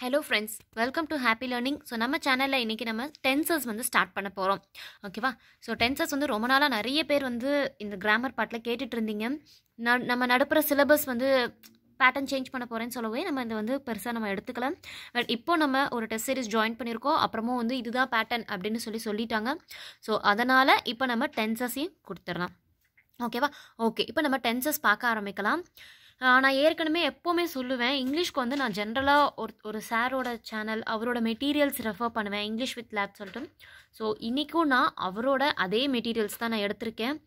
hello friends welcome to happy learning so நம்ம சேனலில் இன்றைக்கி நம்ம டென்சஸ் வந்து ஸ்டார்ட் பண்ண போகிறோம் ஓகேவா ஸோ டென்சஸ் வந்து ரொம்ப நாளாக நிறைய பேர் வந்து இந்த கிராமர் பாட்டில் கேட்டுட்டு இருந்தீங்க நம்ம நடுப்புற சிலபஸ் வந்து பேட்டர்ன் சேஞ்ச் பண்ண போகிறேன்னு சொல்லவே நம்ம இதை வந்து பெருசாக நம்ம எடுத்துக்கலாம் பட் இப்போ நம்ம ஒரு டெஸ்ட் சீரிஸ் ஜாயின் பண்ணியிருக்கோம் அப்புறமும் வந்து இதுதான் பேட்டர்ன் அப்படின்னு சொல்லி சொல்லிட்டாங்க ஸோ அதனால் இப்போ நம்ம டென்சர்ஸையும் கொடுத்துடலாம் ஓகேவா ஓகே இப்போ நம்ம டென்சர்ஸ் பார்க்க ஆரம்பிக்கலாம் நான் ஏற்கனவே எப்போவுமே சொல்லுவேன் இங்கிலீஷ்க்கு வந்து நான் ஜென்ரலாக ஒரு ஒரு சாரோட சேனல் அவரோட மெட்டீரியல்ஸ் ரெஃபர் பண்ணுவேன் இங்கிலீஷ் வித் லேப் சொல்லிட்டு ஸோ இன்றைக்கும் நான் அவரோட அதே மெட்டீரியல்ஸ் தான் நான் எடுத்திருக்கேன்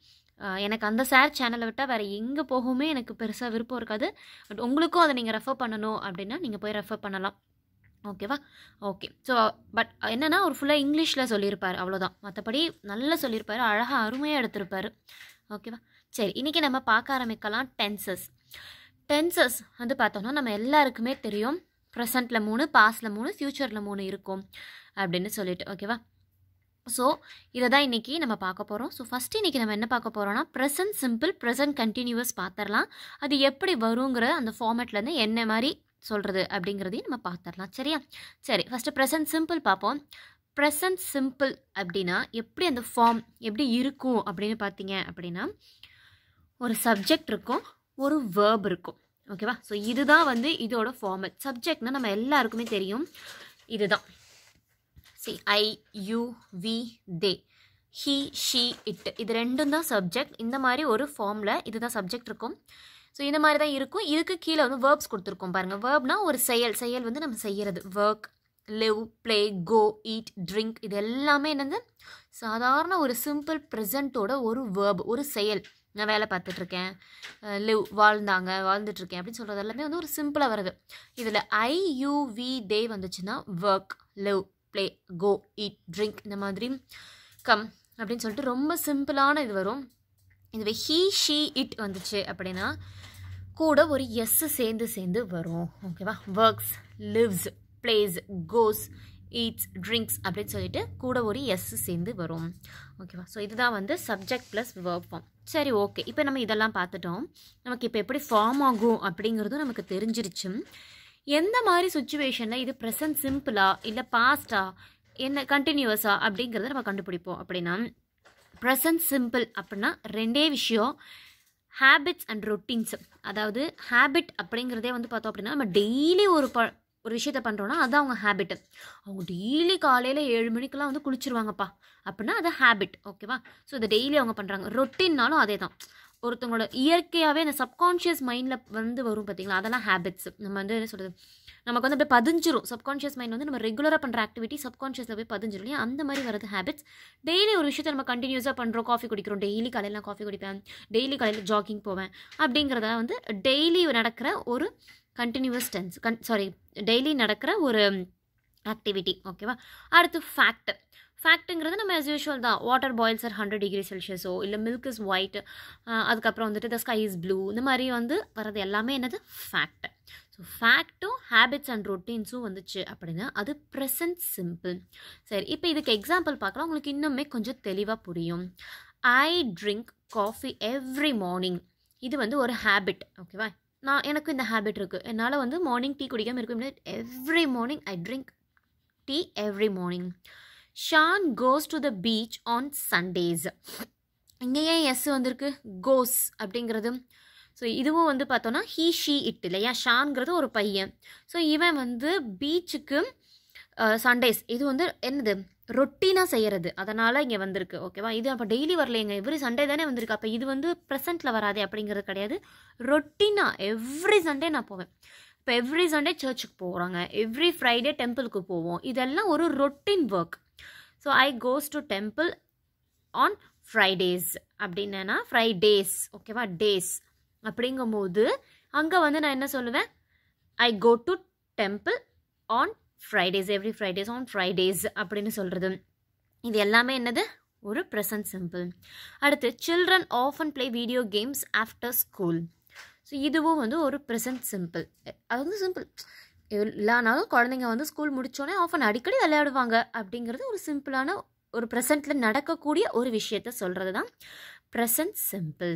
எனக்கு அந்த சார் சேனலை விட்டால் வேறு எங்கே போகவுமே எனக்கு பெருசாக விருப்பம் இருக்காது பட் உங்களுக்கும் அதை நீங்கள் ரெஃபர் பண்ணணும் அப்படின்னா நீங்கள் போய் ரெஃபர் பண்ணலாம் ஓகேவா ஓகே ஸோ பட் என்னென்னா ஒரு ஃபுல்லாக இங்கிலீஷில் சொல்லியிருப்பார் அவ்வளோதான் மற்றபடி நல்லா சொல்லியிருப்பார் அழகாக அருமையாக எடுத்திருப்பார் ஓகேவா சரி இன்றைக்கி நம்ம பார்க்க ஆரம்பிக்கலாம் டென்சஸ் டென்சஸ் வந்து பார்த்தோம்னா நம்ம எல்லாருக்குமே தெரியும் ப்ரெசண்டில் மூணு பாஸ்டில் மூணு ஃப்யூச்சரில் மூணு இருக்கும் அப்படின்னு சொல்லிட்டு ஓகேவா ஸோ இதை தான் இன்றைக்கி நம்ம பார்க்க போகிறோம் ஸோ ஃபஸ்ட்டு இன்றைக்கி நம்ம என்ன பார்க்க போகிறோம்னா ப்ரெசன்ட் சிம்பிள் ப்ரெசன்ட் கண்டினியூவஸ் பார்த்துடலாம் அது எப்படி வருங்கிற அந்த ஃபார்மேட்லேருந்து என்ன மாதிரி சொல்கிறது அப்படிங்கிறதையும் நம்ம பார்த்துடலாம் சரியா சரி ஃபஸ்ட்டு ப்ரெசன்ட் சிம்பிள் பார்ப்போம் ப்ரெசன்ட் சிம்பிள் அப்படின்னா எப்படி அந்த ஃபார்ம் எப்படி இருக்கும் அப்படின்னு பார்த்தீங்க அப்படின்னா ஒரு சப்ஜெக்ட் இருக்கும் ஒரு வேர்ப் இருக்கும் ஓகேவா ஸோ இதுதான் வந்து இதோட ஃபார்மல் சப்ஜெக்ட்னா நம்ம எல்லாருக்குமே தெரியும் இதுதான் சி I you we they he she it இது ரெண்டும் தான் சப்ஜெக்ட் இந்த மாதிரி ஒரு ஃபார்மில் இதுதான் சப்ஜெக்ட் இருக்கும் ஸோ இந்த மாதிரி தான் இருக்கும் இதுக்கு கீழே வந்து வேர்ப்ஸ் கொடுத்துருக்கோம் பாருங்கள் வேர்ப்னா ஒரு செயல் செயல் வந்து நம்ம செய்கிறது work live play go eat drink இது எல்லாமே என்னது சாதாரண ஒரு சிம்பிள் ப்ரெசண்ட்டோட ஒரு வேர்ப் ஒரு செயல் நான் வேலை பார்த்துட்ருக்கேன் லிவ் வாழ்ந்தாங்க வாழ்ந்துட்டுருக்கேன் அப்படின்னு சொல்கிறது எல்லாமே வந்து ஒரு சிம்பிளாக வருது இதில் ஐயூவி டே வந்துச்சுன்னா work live play go eat drink இந்த மாதிரி கம் அப்படின்னு சொல்லிட்டு ரொம்ப சிம்பிளான இது வரும் இதுவே ஹீ ஷீ இட் வந்துச்சு அப்படின்னா கூட ஒரு எஸ்ஸு சேர்ந்து சேர்ந்து வரும் ஓகேவா works lives plays goes eats drinks அப்படின்னு சொல்லிட்டு கூட ஒரு எஸ் சேர்ந்து வரும் ஓகேவா ஸோ இதுதான் வந்து சப்ஜெக்ட் ப்ளஸ் வேர்ப் ஃபார்ம் சரி ஓகே இப்போ நம்ம இதெல்லாம் பார்த்துட்டோம் நமக்கு இப்போ எப்படி ஃபார்ம் ஆகும் அப்படிங்கிறதும் நமக்கு தெரிஞ்சிருச்சு எந்த மாதிரி சுச்சுவேஷனில் இது ப்ரெசன்ட் சிம்பிளா இல்லை பாஸ்டா என்ன கண்டினியூவஸா அப்படிங்கிறத நம்ம கண்டுபிடிப்போம் அப்படின்னா ப்ரெசன்ட் சிம்பிள் அப்படின்னா ரெண்டே விஷயம் ஹேபிட்ஸ் அண்ட் ரொட்டீன்ஸ் அதாவது ஹேபிட் அப்படிங்கிறதே வந்து பார்த்தோம் அப்படின்னா நம்ம டெய்லி ஒரு ப ஒரு விஷயத்த பண்ணுறோன்னா அதுதான் அவங்க ஹேபிட்டு அவங்க டெய்லி காலையில் ஏழு மணிக்கெல்லாம் வந்து குளிச்சிருவாங்கப்பா அப்படின்னா அது ஹேபிட் ஓகேவா ஸோ இதை டெய்லி அவங்க பண்ணுறாங்க ரொட்டின்னாலும் அதே தான் ஒருத்தவங்களோட இயற்கையாகவே அந்த சப்கான்ஷியஸ் மைண்டில் வந்து வரும் பார்த்தீங்களா அதெல்லாம் ஹேபிட்ஸ் நம்ம வந்து என்ன சொல்கிறது நமக்கு வந்து அப்படியே பதிஞ்சிரும் சப்கான்ஷியஸ் மைண்ட் வந்து நம்ம ரெகுலராக பண்ணுற ஆக்டிவிட்டி சப்கான்ஷியஸில் போய் பதிஞ்சிரும் இல்லையா அந்த மாதிரி வரது ஹேபிட்ஸ் டெய்லி ஒரு விஷயத்தை நம்ம கண்டினியூஸாக பண்ணுறோம் காஃபி குடிக்கிறோம் டெய்லி காலையில் காஃபி குடிப்பேன் டெய்லி காலையில் ஜாகிங் போவேன் அப்படிங்கிறத வந்து டெய்லி நடக்கிற ஒரு கண்டினியூவஸ் டென்ஸ் கன் சாரி டெய்லி நடக்கிற ஒரு ஆக்டிவிட்டி ஓகேவா அடுத்து ஃபேக்ட் ஃபேக்ட்டுங்கிறது நம்ம ஆஸ் யூஷுவல் தான் water boils are hundred degree செல்சியஸோ இல்லை மில்க் இஸ் ஒயிட் அதுக்கப்புறம் வந்துட்டு த ஸ்கை இஸ் ப்ளூ இந்த மாதிரி வந்து வர்றது எல்லாமே என்னது ஃபேக்ட் ஸோ ஃபேக்ட்டும் ஹேபிட்ஸ் அண்ட் ரொட்டீன்ஸும் வந்துச்சு அப்படின்னா அது ப்ரெசன்ட் சிம்பிள் சரி இப்போ இதுக்கு எக்ஸாம்பிள் பார்க்கலாம் உங்களுக்கு இன்னுமே கொஞ்சம் தெளிவாக புரியும் I drink coffee every morning இது வந்து ஒரு ஹேபிட் ஓகேவா நான் எனக்கு இந்த ஹேபிட் இருக்குது என்னால் வந்து மார்னிங் டீ குடிக்காமல் இருக்கும் every morning I drink tea every morning Shaan goes to the beach on Sundays இங்கே ஏன் எஸ் வந்திருக்கு கோஸ் அப்படிங்கிறது ஸோ இதுவும் வந்து பார்த்தோன்னா ஹீ ஷீ இட் இல்லையா ஷான்கிறது ஒரு பையன் ஸோ இவன் வந்து பீச்சுக்கு சண்டேஸ் இது வந்து என்னது ரொட்டீனாக செய்கிறது அதனால் இங்கே வந்திருக்கு ஓகேவா இது அப்போ டெய்லி வரலைங்க எவ்ரி சண்டே தானே வந்திருக்கு அப்போ இது வந்து ப்ரெசென்ட்டில் வராது அப்படிங்கிறது கிடையாது ரொட்டீனா எவ்ரி சண்டே நான் போவேன் இப்போ எவ்ரி சண்டே சர்ச்சுக்கு போகிறாங்க எவ்ரி ஃப்ரைடே டெம்பிளுக்கு போவோம் இதெல்லாம் ஒரு routine work so I goes to temple on Fridays அப்படின்னா ஃப்ரைடேஸ் ஓகேவா டேஸ் அப்படிங்கும்போது அங்கே வந்து நான் என்ன சொல்லுவேன் I go to temple on Fridays every Fridays on Fridays அப்படின்னு சொல்கிறது இது எல்லாமே என்னது ஒரு ப்ரெசன்ட் சிம்பிள் அடுத்து சில்ட்ரன் ஆஃப் அண்ட் play video games after school so இதுவும் வந்து ஒரு ப்ரெசன்ட் சிம்பிள் அது வந்து சிம்பிள் இல்லைனாலும் குழந்தைங்க வந்து ஸ்கூல் முடித்தோடனே ஆஃப் அண்ட் அடிக்கடி விளையாடுவாங்க அப்படிங்கிறது ஒரு சிம்பிளான ஒரு ப்ரெசண்ட்டில் நடக்கக்கூடிய ஒரு விஷயத்த சொல்கிறது தான் ப்ரெசன்ட் சிம்பிள்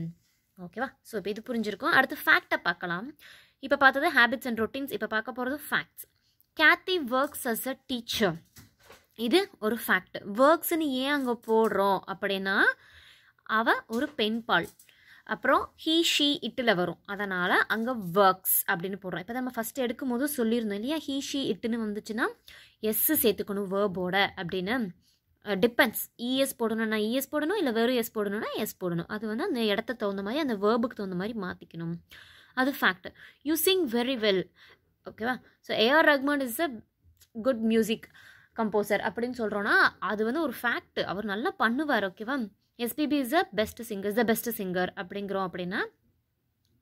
ஓகேவா ஸோ இப்போ இது புரிஞ்சிருக்கும் அடுத்து ஃபேக்டை பார்க்கலாம் இப்போ பார்த்தது ஹேபிட்ஸ் அண்ட் ரொட்டீன்ஸ் இப்போ பார்க்க போகிறது facts Kathy works as a teacher இது ஒரு ஃபேக்ட் ஒர்க்ஸ்ன்னு ஏன் அங்கே போடுறோம் அப்படின்னா அவ ஒரு பெண்பால் அப்புறம் ஹீ ஷீ இட்டில் வரும் அதனால் அங்கே ஒர்க்ஸ் அப்படின்னு போடுறோம் இப்போ நம்ம ஃபஸ்ட்டு எடுக்கும் போது சொல்லியிருந்தோம் இல்லையா ஹீ ஷீ இட்டுன்னு வந்துச்சுன்னா எஸ்ஸு சேர்த்துக்கணும் வேர்போட அப்படின்னு டிபெண்ட்ஸ் இஎஸ் போடணும்னா இஎஸ் போடணும் இல்லை வெறும் எஸ் போடணும்னா எஸ் போடணும் அது வந்து அந்த இடத்த தகுந்த மாதிரி அந்த வேர்புக்கு தகுந்த மாதிரி மாற்றிக்கணும் அது fact you sing very well ஓகேவா so AR Rahman is a good music composer அப்படின்னு சொல்கிறோன்னா அது வந்து ஒரு ஃபேக்ட் அவர் நல்லா பண்ணுவார் ஓகேவா SPB is a best singer is the best singer அப்படிங்கிறோம் அப்படின்னா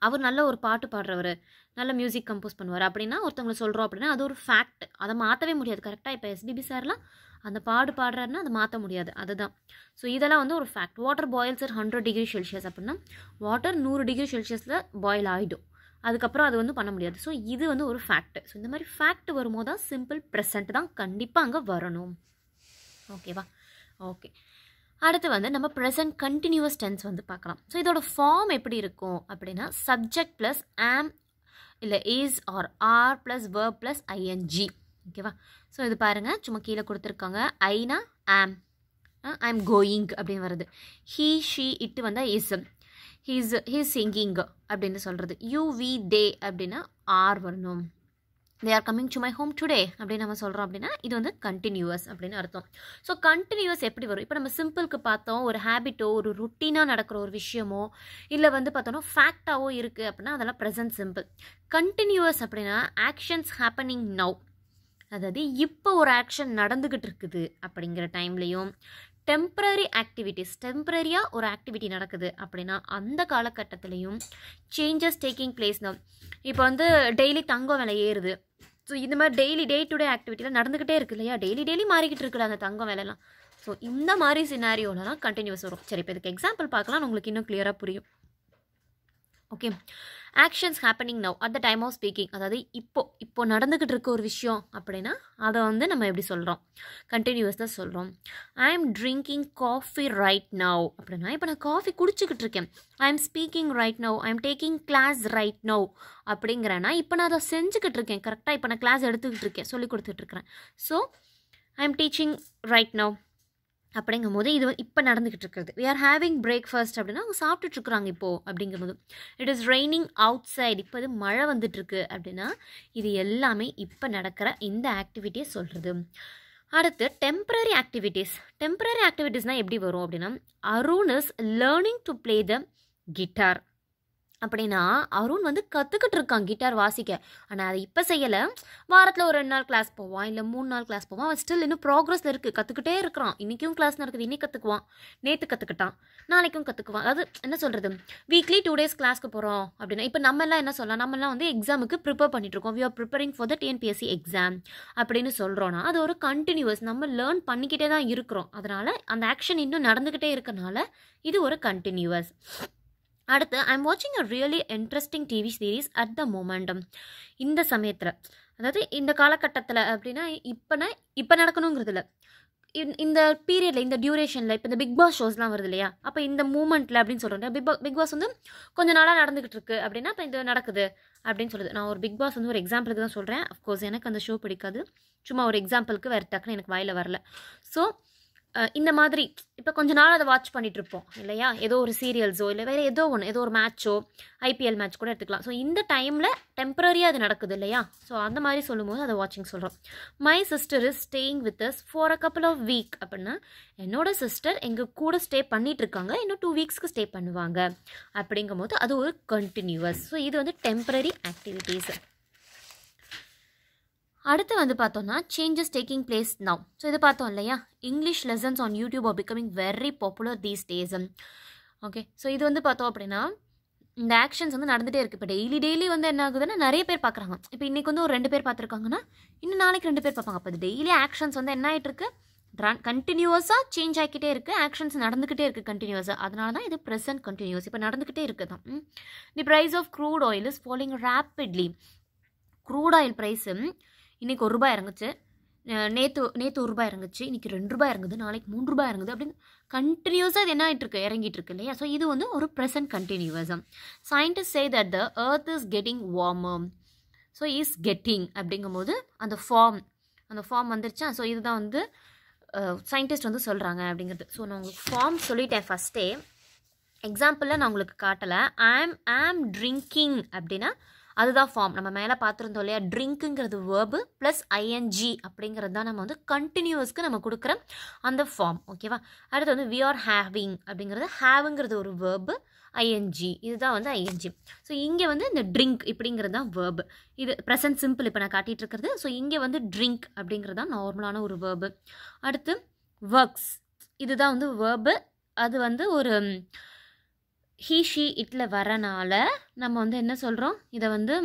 அவர் நல்ல ஒரு பாட்டு பாடுறவர் நல்ல மியூசிக் கம்போஸ் பண்ணுவார் அப்படின்னா ஒருத்தவங்களை சொல்கிறோம் அப்படின்னா அது ஒரு ஃபேக்ட் அதை மாற்றவே முடியாது கரெக்டாக இப்போ எஸ்பிபி சார்லாம் அந்த பாடு பாடுறாருன்னா அதை மாற்ற முடியாது அதுதான் ஸோ இதெல்லாம் வந்து ஒரு fact water boils sir hundred degree Celsius அப்படின்னா வாட்டர் நூறு டிகிரி செல்சியஸில் பாயில் ஆகிடும் அதுக்கப்புறம் அது வந்து பண்ண முடியாது ஸோ இது வந்து ஒரு ஃபேக்ட் ஸோ இந்த மாதிரி ஃபேக்ட் வரும்போது தான் சிம்பிள் ப்ரெசன்ட் தான் கண்டிப்பாக அங்கே வரணும் ஓகேவா ஓகே அடுத்து வந்து நம்ம ப்ரெசன்ட் கண்டினியூஸ் டென்ஸ் வந்து பார்க்கலாம் ஸோ இதோட ஃபார்ம் எப்படி இருக்கும் அப்படின்னா சப்ஜெக்ட் ப்ளஸ் ஆம் இல்லை is are are plus verb plus ING ஓகேவா ஸோ இது பாருங்கள் சும்மா கீழே கொடுத்துருக்காங்க ஐனா ஆம் ஐ எம் கோயிங் அப்படின்னு வருது ஹீ ஷீ இட்டு வந்தால் இஸ் ஹீஸ் ஹீஸ் சிங்கிங் அப்படின்னு சொல்கிறது யூ வி டே அப்படின்னா ஆர் வரணும் they are coming to my home today அப்படின்னு நம்ம சொல்கிறோம் அப்படின்னா இது வந்து கண்டினியூவஸ் அப்படின்னு அர்த்தம் ஸோ கண்டினியூவஸ் எப்படி வரும் இப்போ நம்ம சிம்பிளுக்கு பார்த்தோம் ஒரு ஹேபிட்டோ ஒரு ருட்டீனாக நடக்கிற ஒரு விஷயமோ இல்லை வந்து பார்த்தோன்னா ஃபேக்டாவோ இருக்குது அப்படின்னா அதெல்லாம் ப்ரெசன்ட் சிம்பிள் கண்டினியூவஸ் அப்படின்னா ஆக்ஷன்ஸ் ஹேப்பனிங் நவ் அதாவது இப்போ ஒரு ஆக்ஷன் நடந்துக்கிட்டு இருக்குது அப்படிங்கிற டைம்லையும் டெம்ப்ரரி ஆக்டிவிட்டீஸ் டெம்ப்ரரியாக ஒரு ஆக்டிவிட்டி நடக்குது அப்படின்னா அந்த காலகட்டத்திலையும் சேஞ்சஸ் டேக்கிங் பிளேஸ் தான் இப்போ வந்து டெய்லி தங்கம் விலை ஏறுது ஸோ இந்த மாதிரி டெய்லி டே டு டே ஆக்டிவிட்டிலாம் நடந்துக்கிட்டே இருக்கு இல்லையா டெய்லி டெய்லி மாறிக்கிட்டு இருக்குல்ல அந்த தங்கம் விலைலாம் ஸோ இந்த மாதிரி சினாரியோலலாம் கண்டினியூஸ் வரும் சரி இப்போ இதுக்கு எக்ஸாம்பிள் பார்க்கலாம் உங்களுக்கு இன்னும் கிளியராக புரியும் okay actions happening now at the time of speaking அதாவது இப்போ இப்போ நடந்துக்கிட்டு இருக்க ஒரு விஷயம் அப்படின்னா அதை வந்து நம்ம எப்படி சொல்கிறோம் கண்டினியூஸாக சொல்கிறோம் I am drinking coffee right now அப்படின்னா இப்போ நான் காஃபி குடிச்சிக்கிட்டு இருக்கேன் I am speaking right now I am taking class right now அப்படிங்கிறேன்னா இப்போ நான் அதை செஞ்சுக்கிட்டு இருக்கேன் கரெக்டாக இப்போ நான் கிளாஸ் எடுத்துக்கிட்டு இருக்கேன் சொல்லி கொடுத்துட்ருக்கிறேன் so I am teaching right now அப்படிங்கும் போது இது இப்போ நடந்துக்கிட்டு இருக்குது வி ஆர் ஹேவிங் பிரேக்ஃபாஸ்ட் அப்படின்னா அவங்க சாப்பிட்டுட்ருக்குறாங்க இப்போது அப்படிங்கும்போது it is raining outside இப்போ இது மழை வந்துட்டுருக்கு அப்படின்னா இது எல்லாமே இப்போ நடக்கிற இந்த ஆக்டிவிட்டியை சொல்கிறது அடுத்து டெம்பரரி ஆக்டிவிட்டீஸ் டெம்பரரி ஆக்டிவிட்டீஸ்னால் எப்படி வரும் அப்படின்னா Arun is learning to play the guitar அப்படின்னா அருண் வந்து கற்றுக்கிட்டு இருக்கான் கிட்டார் வாசிக்க ஆனால் அதை இப்போ செய்யலை வாரத்தில் ஒரு ரெண்டு நாள் கிளாஸ் போவான் இல்லை மூணு நாள் கிளாஸ் போவான் அவன் ஸ்டில் இன்னும் ப்ராக்ரஸில் இருக்குது கற்றுக்கிட்டே இருக்கிறான் இன்றைக்கும் கிளாஸ் நடக்குது இன்னைக்கு கற்றுக்குவான் நேற்று கற்றுக்கிட்டான் நாளைக்கும் கற்றுக்குவான் அது என்ன சொல்கிறது வீக்லி டூ டேஸ் கிளாஸ்க்கு போகிறோம் அப்படின்னா இப்போ எல்லாம் என்ன சொல்லலாம் நம்மலாம் வந்து எக்ஸாமுக்கு ப்ரிப்பேர் பண்ணிட்டுருக்கோம் we are preparing for the TNPSC exam அப்படின்னு சொல்கிறோன்னா அது ஒரு கண்டினியூஸ் நம்ம லேர்ன் பண்ணிக்கிட்டே தான் இருக்கிறோம் அதனால் அந்த ஆக்ஷன் இன்னும் நடந்துக்கிட்டே இருக்கனால இது ஒரு கண்டினியூவஸ் அடுத்து ஐம் வாட்சிங் a really interesting TV series at the momentum இந்த சமயத்தில் அதாவது இந்த காலகட்டத்தில் அப்படின்னா இப்போனா இப்போ நடக்கணுங்கிறதுல இந்த பீரியடில் இந்த டியூரேஷனில் இப்போ இந்த பிக் பாஸ் ஷோஸ்லாம் வருது இல்லையா அப்போ இந்த மூமெண்ட்டில் அப்படின்னு சொல்கிறேன் பிக் பிக் பாஸ் வந்து கொஞ்சம் நாளாக நடந்துகிட்டு இருக்கு அப்படின்னா இப்போ இது நடக்குது அப்படின்னு சொல்லுது நான் ஒரு பிக் பாஸ் வந்து ஒரு எக்ஸாம்பிளுக்கு தான் சொல்கிறேன் அஃப்கோர்ஸ் எனக்கு அந்த ஷோ பிடிக்காது சும்மா ஒரு எக்ஸாம்பிளுக்கு வேறு டக்குன்னு எனக்கு வாயில் வரல ஸோ இந்த மாதிரி இப்போ கொஞ்ச நாள் அதை வாட்ச் இருப்போம் இல்லையா ஏதோ ஒரு சீரியல்ஸோ இல்லை வேறு ஏதோ ஒன்று ஏதோ ஒரு மேட்ச்சோ ஐபிஎல் மேட்ச் கூட எடுத்துக்கலாம் ஸோ இந்த டைமில் டெம்பரரியாக அது நடக்குது இல்லையா ஸோ அந்த மாதிரி சொல்லும்போது அதை வாட்சிங் சொல்கிறோம் my sister is staying with us for a couple of week அப்படின்னா என்னோட சிஸ்டர் எங்கள் கூட ஸ்டே பண்ணிகிட்ருக்காங்க இன்னும் டூ வீக்ஸ்க்கு ஸ்டே பண்ணுவாங்க அப்படிங்கும் போது அது ஒரு கண்டினியூவஸ் ஸோ இது வந்து டெம்பரரி ஆக்டிவிட்டீஸ் அடுத்து வந்து பார்த்தோம்னா changes taking place now so இது பார்த்தோம் இல்லையா English lessons on YouTube are becoming very popular these days okay so இது வந்து பார்த்தோம் அப்படின்னா இந்த ஆக்ஷன்ஸ் வந்து நடந்துகிட்டே இருக்குது இப்போ டெய்லி டெய்லி வந்து என்ன ஆகுதுன்னா நிறைய பேர் பார்க்குறாங்க இப்போ இன்றைக்கி வந்து ஒரு ரெண்டு பேர் பார்த்துருக்காங்கன்னா இன்னும் நாளைக்கு ரெண்டு பேர் பார்ப்பாங்க அப்போ டெய்லி ஆக்ஷன்ஸ் வந்து என்ன ஆகிட்டு இருக்குது கண்டினியூஸாக சேஞ்ச் ஆகிக்கிட்டே இருக்குது ஆக்ஷன்ஸ் நடந்துக்கிட்டே இருக்குது கண்டினியூஸாக அதனால தான் இது ப்ரெசென்ட் கண்டினியூஸ் இப்போ நடந்துக்கிட்டே இருக்குது தான் the price of crude oil is falling rapidly crude oil price இன்றைக்கி ஒரு ரூபாய் இறங்குச்சு நேற்று நேற்று ஒரு ரூபாய் இறங்குச்சு இன்றைக்கி ரெண்டு ரூபாய் இறங்குது நாளைக்கு மூணு ரூபாய் இறங்குது அப்படின்னு கண்டினியூஸாக இது என்ன ஆகிட்டுருக்கு இறங்கிட்டு இருக்கு இல்லையா ஸோ இது வந்து ஒரு ப்ரெசன்ட் கண்டினியூவஸம் scientist say that the earth is getting warmer so is getting அப்படிங்கும் போது அந்த ஃபார்ம் அந்த ஃபார்ம் வந்துருச்சா ஸோ இதுதான் வந்து சயின்டிஸ்ட் வந்து சொல்கிறாங்க அப்படிங்கிறது ஸோ நான் உங்களுக்கு ஃபார்ம் சொல்லிட்டேன் ஃபஸ்ட்டே எக்ஸாம்பிளில் நான் உங்களுக்கு காட்டலை ஐம் ஆம் ட்ரிங்கிங் அப்படின்னா அதுதான் ஃபார்ம் நம்ம மேலே பார்த்துருந்தோம் இல்லையா ட்ரிங்க்குங்கிறது வேர்பு ப்ளஸ் ஐஎன்ஜி அப்படிங்கிறது தான் நம்ம வந்து கண்டினியூஸ்க்கு நம்ம கொடுக்குற அந்த ஃபார்ம் ஓகேவா அடுத்து வந்து வி ஆர் ஹேவிங் அப்படிங்கிறது ஹேவுங்கிறது ஒரு வேர்பு ஐஎன்ஜி இதுதான் வந்து ஐஎன்ஜி ஸோ இங்கே வந்து இந்த ட்ரிங்க் இப்படிங்கிறது தான் வேர்பு இது ப்ரெசன்ட் சிம்பிள் இப்போ நான் காட்டிகிட்டு இருக்கிறது ஸோ இங்கே வந்து ட்ரிங்க் அப்படிங்கிறது தான் நார்மலான ஒரு வேர்பு அடுத்து ஒர்க்ஸ் இதுதான் வந்து வேர்பு அது வந்து ஒரு ஹீஷி இட்டில் வரனால நம்ம வந்து என்ன சொல்கிறோம் இதை வந்து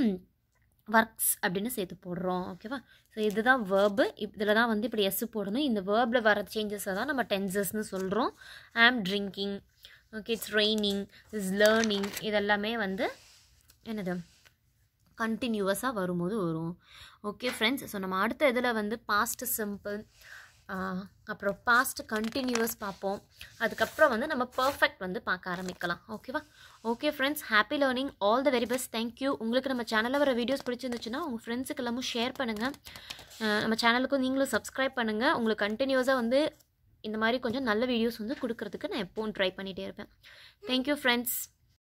ஒர்க்ஸ் அப்படின்னு சேர்த்து போடுறோம் ஓகேவா ஸோ இதுதான் வேர்பு இதில் தான் வந்து இப்படி எஸ் போடணும் இந்த வேர்பில் வர சேஞ்சஸை தான் நம்ம டென்சஸ்னு சொல்கிறோம் am drinking okay it's raining is learning இதெல்லாமே வந்து என்னது கண்டினியூவஸாக வரும்போது வரும் ஓகே ஃப்ரெண்ட்ஸ் ஸோ நம்ம அடுத்த இதில் வந்து பாஸ்ட் சிம்பிள் அப்புறம் பாஸ்ட் கண்டினியூவஸ் பார்ப்போம் அதுக்கப்புறம் வந்து நம்ம பர்ஃபெக்ட் வந்து பார்க்க ஆரம்பிக்கலாம் ஓகேவா okay friends happy learning all the very best thank you உங்களுக்கு நம்ம சேனலில் வர வீடியோஸ் பிடிச்சிருந்துச்சுன்னா உங்கள் ஃப்ரெண்ட்ஸுக்கு எல்லாமும் ஷேர் பண்ணுங்கள் நம்ம சேனலுக்கும் நீங்களும் சப்ஸ்கிரைப் பண்ணுங்கள் உங்களுக்கு கண்டினியூஸாக வந்து இந்த மாதிரி கொஞ்சம் நல்ல வீடியோஸ் வந்து கொடுக்குறதுக்கு நான் எப்போவும் ட்ரை பண்ணிகிட்டே இருப்பேன் தேங்க்யூ ஃப்ரெண்ட்ஸ்